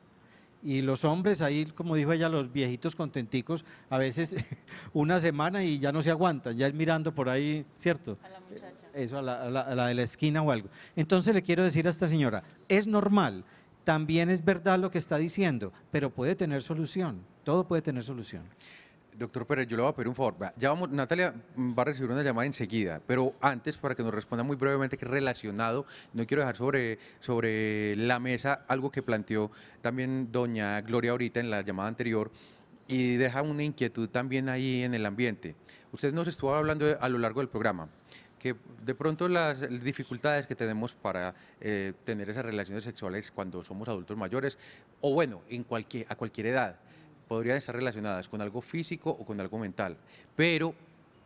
Y los hombres ahí, como dijo ella, los viejitos contenticos, a veces una semana y ya no se aguantan, ya mirando por ahí, ¿cierto? A la muchacha. Eh, eso, a la, la de la esquina o algo. Entonces le quiero decir a esta señora, es normal, también es verdad lo que está diciendo, pero puede tener solución, todo puede tener solución. Doctor Pérez, yo le voy a pedir un favor. Ya vamos, Natalia va a recibir una llamada enseguida, pero antes, para que nos responda muy brevemente, que relacionado, no quiero dejar sobre, sobre la mesa algo que planteó también doña Gloria ahorita en la llamada anterior y deja una inquietud también ahí en el ambiente. Usted nos estuvo hablando a lo largo del programa que de pronto las dificultades que tenemos para eh, tener esas relaciones sexuales cuando somos adultos mayores, o bueno, en cualquier, a cualquier edad, podrían estar relacionadas con algo físico o con algo mental, pero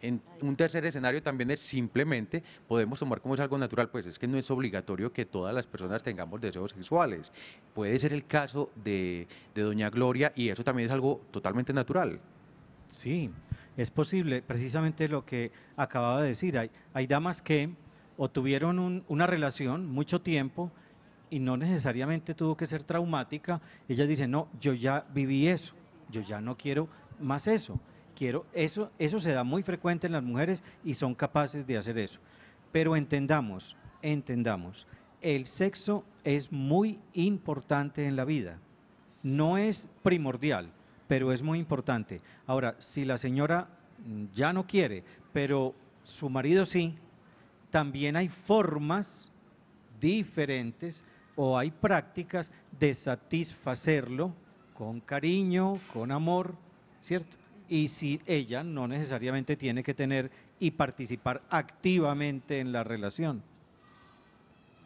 en un tercer escenario también es simplemente, podemos tomar como es algo natural, pues es que no es obligatorio que todas las personas tengamos deseos sexuales. Puede ser el caso de, Doña Gloria y eso también es algo totalmente natural. Sí, es posible, precisamente lo que acababa de decir. Hay, hay damas que o tuvieron una relación mucho tiempo y no necesariamente tuvo que ser traumática. ella dice no, yo ya viví eso yo ya no quiero más eso. Quiero eso, eso se da muy frecuente en las mujeres y son capaces de hacer eso. Pero entendamos, entendamos, el sexo es muy importante en la vida. No es primordial, pero es muy importante. Ahora, si la señora ya no quiere, pero su marido sí, también hay formas diferentes o hay prácticas de satisfacerlo con cariño, con amor, ¿cierto? Y si ella no necesariamente tiene que tener y participar activamente en la relación.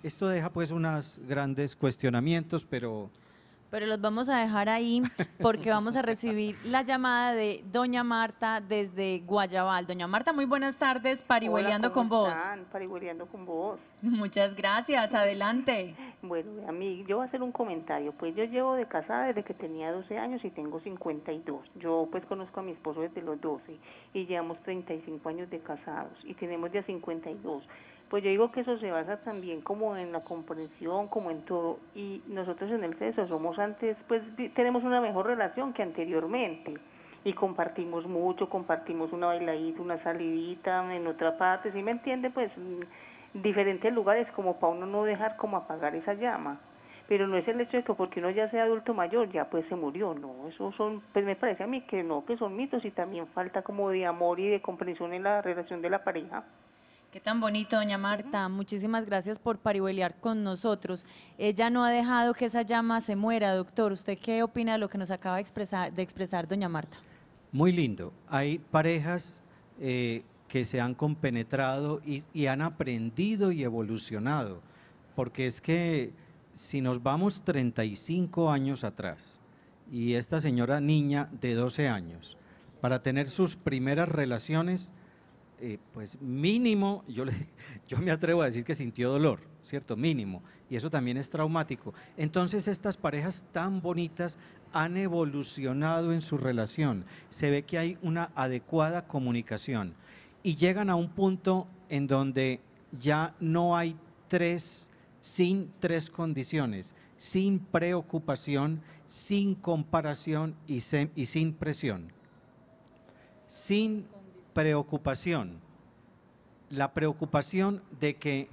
Esto deja pues unos grandes cuestionamientos, pero... Pero los vamos a dejar ahí porque vamos a recibir la llamada de doña Marta desde Guayabal. Doña Marta, muy buenas tardes, parihueleando con con vos. Muchas gracias, adelante. Bueno, a mí, yo voy a hacer un comentario. Pues yo llevo de casada desde que tenía 12 años y tengo 52. Yo pues conozco a mi esposo desde los 12 y llevamos 35 años de casados y tenemos ya 52. Pues yo digo que eso se basa también como en la comprensión, como en todo. Y nosotros en el sexo somos antes, pues tenemos una mejor relación que anteriormente y compartimos mucho, compartimos una bailadita, una salidita en otra parte, ¿sí me entiende? Pues mm, diferentes lugares como para uno no dejar como apagar esa llama. Pero no es el hecho de que porque uno ya sea adulto mayor, ya pues se murió, no, eso son, pues me parece a mí que no, que son mitos y también falta como de amor y de comprensión en la relación de la pareja. Qué tan bonito, doña Marta. Muchísimas gracias por parihuelear con nosotros. Ella no ha dejado que esa llama se muera, doctor. ¿Usted qué opina de lo que nos acaba de expresar, de expresar doña Marta? Muy lindo. Hay parejas eh, que se han compenetrado y, han aprendido y evolucionado. Porque es que si nos vamos 35 años atrás y esta señora niña de 12 años, para tener sus primeras relaciones, eh, pues mínimo, yo, yo me atrevo a decir que sintió dolor, ¿cierto? Mínimo. Y eso también es traumático. Entonces estas parejas tan bonitas han evolucionado en su relación. Se ve que hay una adecuada comunicación y llegan a un punto en donde ya no hay tres, sin tres condiciones, sin preocupación, sin comparación y, sin presión. Sin preocupación. La preocupación de que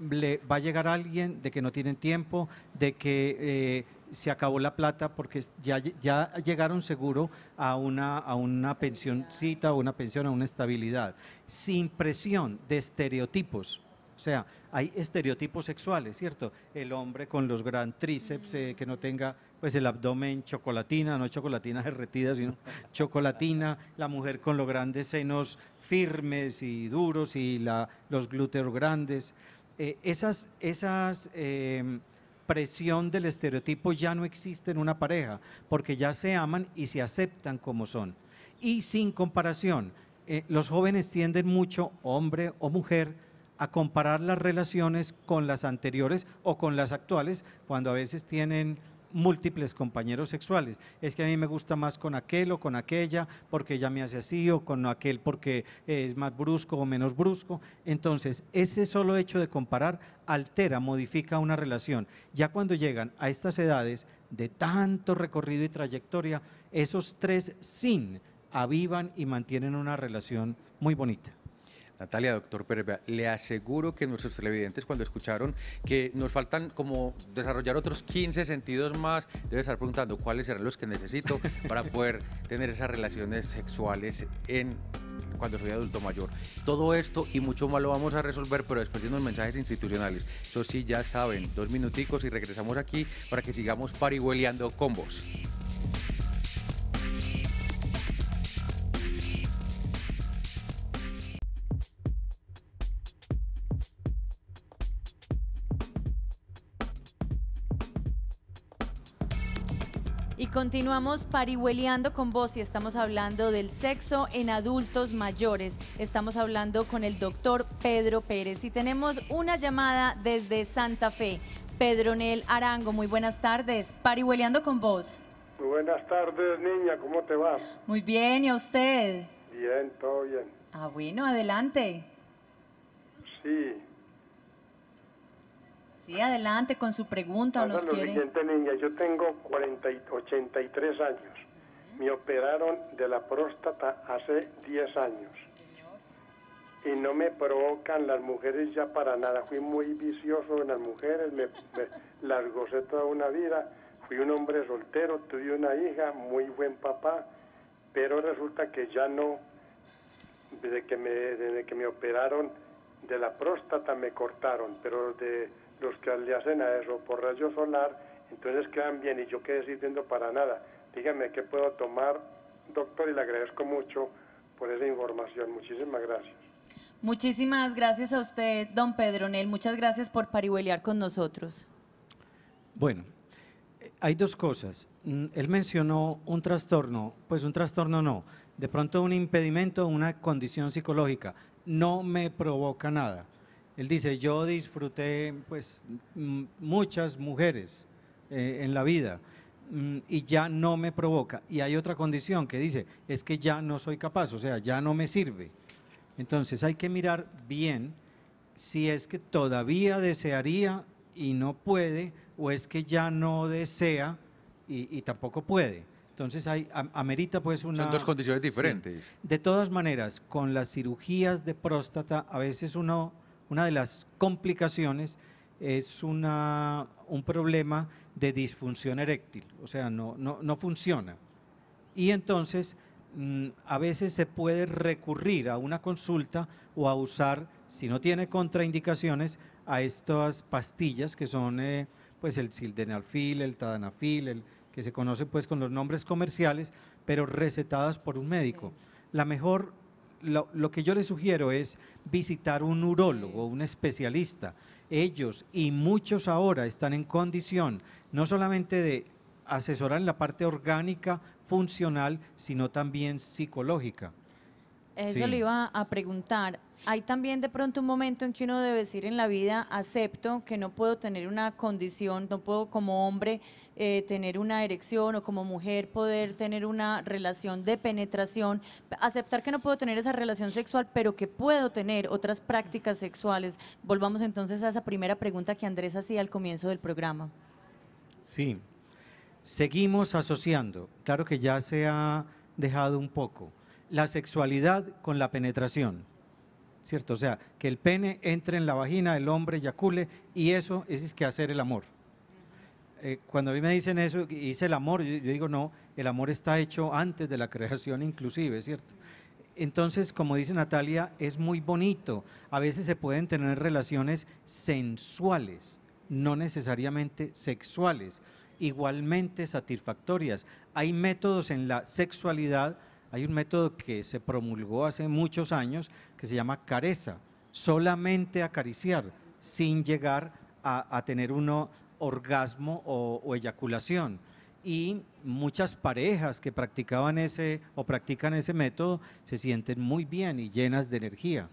le va a llegar alguien, de que no tienen tiempo, de que... Eh, se acabó la plata porque ya, ya llegaron seguro a una, a una pensioncita, o una pensión, a una estabilidad, sin presión de estereotipos. O sea, hay estereotipos sexuales, ¿cierto? El hombre con los grandes tríceps, eh, que no tenga pues el abdomen chocolatina, no chocolatina derretida, sino chocolatina, la mujer con los grandes senos firmes y duros y la, los glúteos grandes. Eh, esas, esas em, presión del estereotipo ya no existe en una pareja, porque ya se aman y se aceptan como son. Y sin comparación, eh, los jóvenes tienden mucho, hombre o mujer, a comparar las relaciones con las anteriores o con las actuales, cuando a veces tienen múltiples compañeros sexuales. Es que a mí me gusta más con aquel o con aquella porque ella me hace así o con aquel porque es más brusco o menos brusco. Entonces, ese solo hecho de comparar altera, modifica una relación. Ya cuando llegan a estas edades de tanto recorrido y trayectoria, esos tres sin avivan y mantienen una relación muy bonita. Natalia, doctor Pérez, le aseguro que nuestros televidentes cuando escucharon que nos faltan como desarrollar otros 15 sentidos más, deben estar preguntando cuáles serán los que necesito para poder tener esas relaciones sexuales en cuando soy adulto mayor. Todo esto y mucho más lo vamos a resolver, pero después de unos mensajes institucionales. Eso sí, ya saben, dos minuticos y regresamos aquí para que sigamos parihueleando con vos. continuamos parihueleando con vos y estamos hablando del sexo en adultos mayores. Estamos hablando con el doctor Pedro Pérez y tenemos una llamada desde Santa Fe. Pedro Nel Arango, muy buenas tardes. Parihueleando con vos. Muy buenas tardes, niña, ¿cómo te vas? Muy bien, ¿y a usted? Bien, todo bien. Ah, bueno, adelante. Sí, Sí, adelante con su pregunta. Ah, siguiente, niña, yo tengo 83 años. Me operaron de la próstata hace 10 años. y no me provocan las mujeres ya para nada. Fui muy vicioso en las mujeres, me, me las toda una vida. Fui un hombre soltero, tuve una hija, muy buen papá, pero resulta que ya no, desde que me, desde que me operaron de la próstata me cortaron, pero de los que le hacen a eso por rayo solar, entonces quedan bien y yo quedé sirviendo para nada. Dígame qué puedo tomar, doctor, y le agradezco mucho por esa información. Muchísimas gracias. Muchísimas gracias a usted, don Pedro Nel. Muchas gracias por parihuelear con nosotros. Bueno, eh, hay dos cosas. Mm, él mencionó un trastorno, pues un trastorno no, de pronto un impedimento, una condición psicológica. No me provoca nada. Él dice, yo disfruté pues muchas mujeres eh, en la vida mm, y ya no me provoca. Y hay otra condición que dice, es que ya no soy capaz, o sea, ya no me sirve. Entonces hay que mirar bien si es que todavía desearía y no puede, o es que ya no desea y, tampoco puede. Entonces hay, amerita pues una... Son dos condiciones diferentes. De todas maneras, con las cirugías de próstata a veces uno una de las complicaciones es una, un problema de disfunción eréctil, o sea, no, no, no funciona. Y entonces mm, a veces se puede recurrir a una consulta o a usar, si no tiene contraindicaciones, a estas pastillas que son eh, pues el sildenafil, el tadanafil, el que se conoce pues con los nombres comerciales, pero recetadas por un médico. La mejor lo, que yo les sugiero es visitar un urólogo, un especialista. Ellos y muchos ahora están en condición no solamente de asesorar en la parte orgánica, funcional, sino también psicológica. Eso le iba a preguntar hay también de pronto un momento en que uno debe decir en la vida, acepto que no puedo tener una condición, no puedo como hombre eh, tener una erección o como mujer poder tener una relación de penetración, aceptar que no puedo tener esa relación sexual, pero que puedo tener otras prácticas sexuales. Volvamos entonces a esa primera pregunta que Andrés hacía al comienzo del programa. Sí, seguimos asociando, claro que ya se ha dejado un poco, la sexualidad con la penetración. ¿cierto? O sea, que el pene entre en la vagina del hombre, yacule y eso es que hacer el amor. Eh, cuando a mí me dicen eso, hice el amor, yo, yo, digo no, el amor está hecho antes de la creación inclusive, ¿cierto? Entonces, como dice Natalia, es muy bonito. A veces se pueden tener relaciones sensuales, no necesariamente sexuales, igualmente satisfactorias. Hay métodos en la sexualidad hay un método que se promulgó hace muchos años que se llama careza, solamente acariciar, sin llegar a, tener uno orgasmo o, eyaculación. Y muchas parejas que practicaban ese o practican ese método se sienten muy bien y llenas de energía.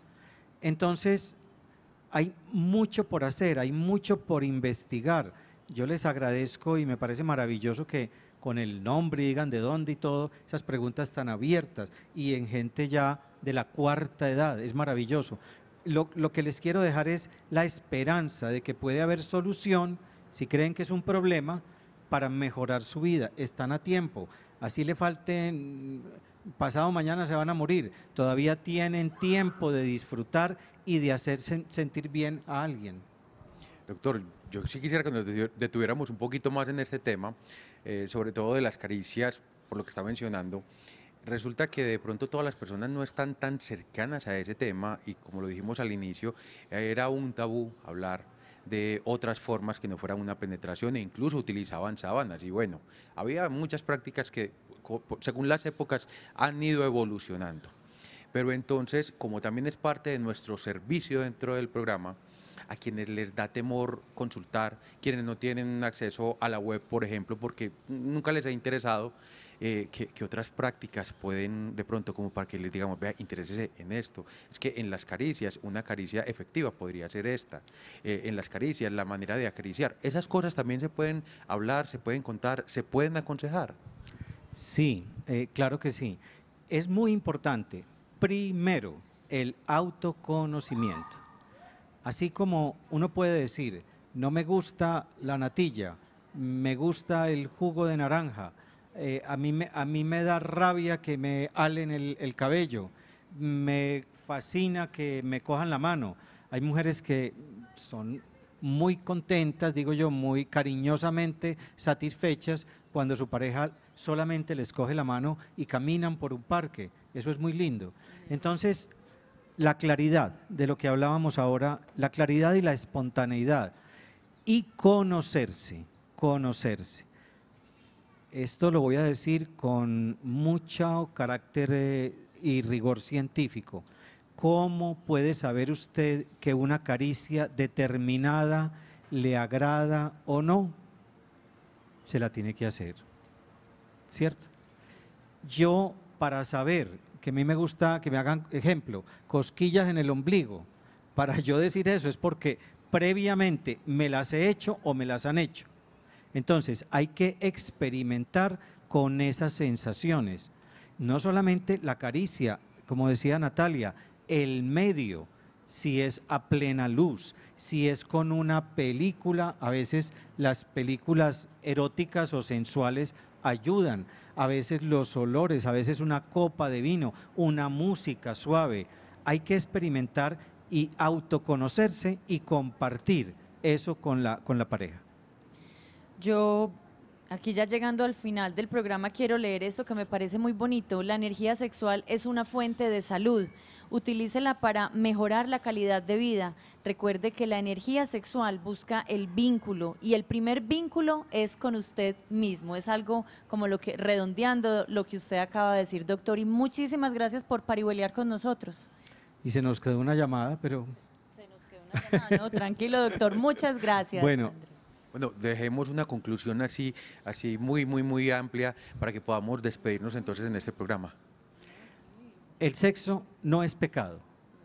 Entonces, hay mucho por hacer, hay mucho por investigar. Yo les agradezco y me parece maravilloso que con el nombre, digan de dónde y todo, esas preguntas tan abiertas y en gente ya de la cuarta edad, es maravilloso. Lo, lo que les quiero dejar es la esperanza de que puede haber solución si creen que es un problema para mejorar su vida, están a tiempo, así le falten pasado mañana se van a morir, todavía tienen tiempo de disfrutar y de hacer sentir bien a alguien. Doctor, yo sí quisiera que nos detuviéramos un poquito más en este tema, eh, sobre todo de las caricias, por lo que está mencionando, resulta que de pronto todas las personas no están tan cercanas a ese tema y como lo dijimos al inicio, era un tabú hablar de otras formas que no fueran una penetración e incluso utilizaban sábanas. Y bueno, había muchas prácticas que según las épocas han ido evolucionando. Pero entonces, como también es parte de nuestro servicio dentro del programa, a quienes les da temor consultar, quienes no tienen acceso a la web, por ejemplo, porque nunca les ha interesado. Eh, que otras prácticas pueden de pronto como para que les digamos, vea, interésese en esto? Es que en las caricias, una caricia efectiva podría ser esta. Eh, en las caricias, la manera de acariciar. Esas cosas también se pueden hablar, se pueden contar, se pueden aconsejar. Sí, eh, claro que sí. Es muy importante, primero, el autoconocimiento. Así como uno puede decir, no me gusta la natilla, me gusta el jugo de naranja, eh, a, mí me, a mí me da rabia que me halen el, el, cabello, me fascina que me cojan la mano. Hay mujeres que son muy contentas, digo yo, muy cariñosamente satisfechas cuando su pareja solamente les coge la mano y caminan por un parque. Eso es muy lindo. Entonces, la claridad de lo que hablábamos ahora, la claridad y la espontaneidad y conocerse, conocerse. Esto lo voy a decir con mucho carácter eh, y rigor científico. ¿Cómo puede saber usted que una caricia determinada le agrada o no? Se la tiene que hacer, ¿cierto? Yo para saber que a mí me gusta que me hagan ejemplo, cosquillas en el ombligo. Para yo decir eso es porque previamente me las he hecho o me las han hecho. Entonces hay que experimentar con esas sensaciones. No solamente la caricia, como decía Natalia, el medio, si es a plena luz, si es con una película, a veces las películas eróticas o sensuales ayudan. A veces los olores, a veces una copa de vino, una música suave. Hay que experimentar y autoconocerse y compartir eso con la, con la pareja. Yo Aquí ya llegando al final del programa quiero leer esto que me parece muy bonito. La energía sexual es una fuente de salud. Utilícela para mejorar la calidad de vida. Recuerde que la energía sexual busca el vínculo y el primer vínculo es con usted mismo. Es algo como lo que redondeando lo que usted acaba de decir, doctor. Y muchísimas gracias por parihuelear con nosotros. Y se nos quedó una llamada, pero... Se nos quedó una llamada, no, tranquilo, doctor. Muchas gracias. Bueno. Bueno, dejemos una conclusión así, así muy, muy, muy amplia para que podamos despedirnos entonces en este programa. El sexo no es pecado.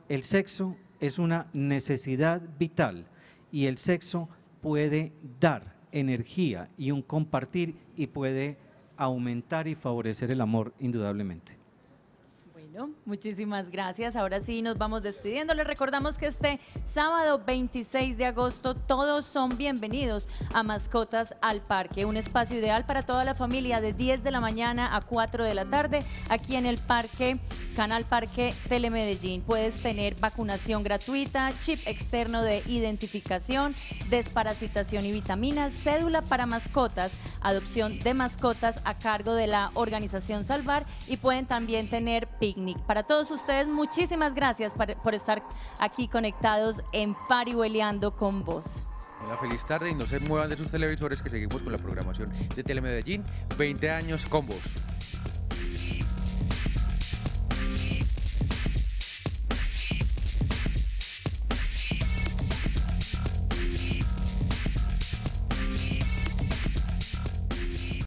El sexo es una necesidad vital y el sexo puede dar energía y un compartir y puede aumentar y favorecer el amor indudablemente muchísimas gracias. Ahora sí nos vamos despidiendo. Les recordamos que este sábado 26 de agosto todos son bienvenidos a Mascotas al Parque, un espacio ideal para toda la familia de 10 de la mañana a 4 de la tarde aquí en el Parque Canal Parque Telemedellín. Puedes tener vacunación gratuita, chip externo de identificación, desparasitación y vitaminas, cédula para mascotas, adopción de mascotas a cargo de la organización Salvar y pueden también tener PIC para todos ustedes, muchísimas gracias por estar aquí conectados en Parihueleando con vos. Una feliz tarde y no se muevan de sus televisores que seguimos con la programación de Telemedellín. 20 años con vos.